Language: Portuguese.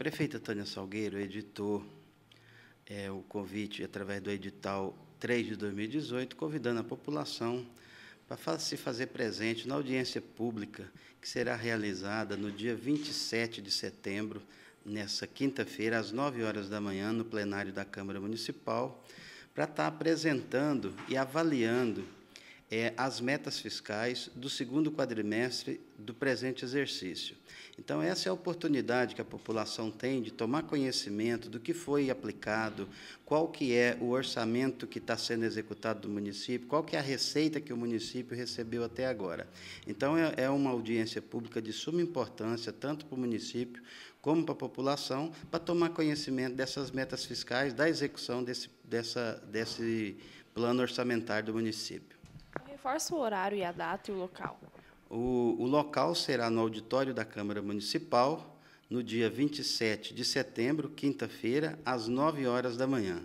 prefeita Tânia Salgueiro editou é, o convite através do edital 3 de 2018, convidando a população para se fazer presente na audiência pública que será realizada no dia 27 de setembro, nessa quinta-feira, às 9 horas da manhã, no plenário da Câmara Municipal, para estar tá apresentando e avaliando é, as metas fiscais do segundo quadrimestre do presente exercício. Então, essa é a oportunidade que a população tem de tomar conhecimento do que foi aplicado, qual que é o orçamento que está sendo executado do município, qual que é a receita que o município recebeu até agora. Então, é, é uma audiência pública de suma importância, tanto para o município como para a população, para tomar conhecimento dessas metas fiscais, da execução desse, dessa, desse plano orçamentário do município. Reforça o horário e a data e o local. O, o local será no auditório da Câmara Municipal, no dia 27 de setembro, quinta-feira, às 9 horas da manhã.